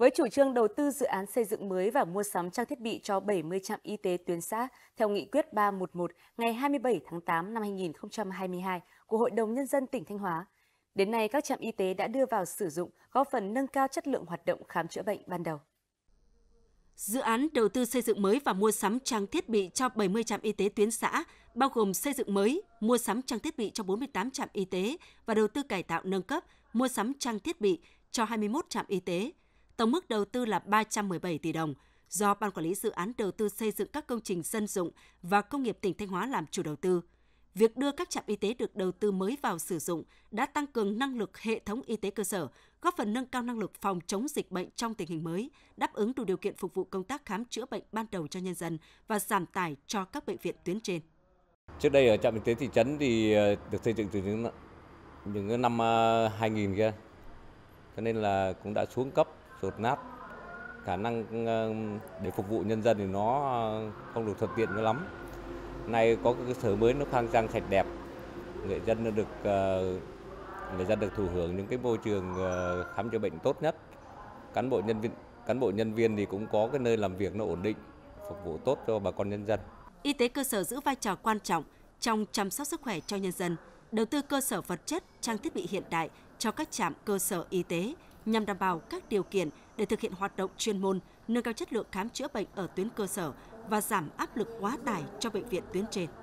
Với chủ trương đầu tư dự án xây dựng mới và mua sắm trang thiết bị cho 70 trạm y tế tuyến xã theo nghị quyết 311 ngày 27 tháng 8 năm 2022 của Hội đồng Nhân dân tỉnh Thanh Hóa, đến nay các trạm y tế đã đưa vào sử dụng góp phần nâng cao chất lượng hoạt động khám chữa bệnh ban đầu. Dự án đầu tư xây dựng mới và mua sắm trang thiết bị cho 70 trạm y tế tuyến xã, bao gồm xây dựng mới, mua sắm trang thiết bị cho 48 trạm y tế và đầu tư cải tạo nâng cấp, mua sắm trang thiết bị cho 21 trạm y tế – tổng mức đầu tư là 317 tỷ đồng do Ban Quản lý Dự án Đầu tư xây dựng các công trình dân dụng và công nghiệp tỉnh Thanh Hóa làm chủ đầu tư. Việc đưa các trạm y tế được đầu tư mới vào sử dụng đã tăng cường năng lực hệ thống y tế cơ sở, góp phần nâng cao năng lực phòng chống dịch bệnh trong tình hình mới, đáp ứng đủ điều kiện phục vụ công tác khám chữa bệnh ban đầu cho nhân dân và giảm tải cho các bệnh viện tuyến trên. Trước đây ở trạm y tế thị trấn thì ờ, được xây dựng từ những những năm 2000 ờ, kia, cho nên là cũng đã xuống cấp rột nát khả năng ờ, để phục vụ nhân dân thì nó ờ, không được thuận tiện nữa lắm nay có cái sở mới nó khang trang sạch đẹp người dân được ờ, người dân được thụ hưởng những cái môi trường khám chữa bệnh tốt nhất cán bộ nhân viên cán bộ nhân viên thì cũng có cái nơi làm việc nó ổn định phục vụ tốt cho bà con nhân dân y tế cơ sở giữ vai trò quan trọng trong chăm sóc sức khỏe cho nhân dân đầu tư cơ sở vật chất trang thiết bị hiện đại cho các trạm cơ sở y tế nhằm đảm bảo các điều kiện để thực hiện hoạt động chuyên môn, nâng cao chất lượng khám chữa bệnh ở tuyến cơ sở và giảm áp lực quá tải cho bệnh viện tuyến trên.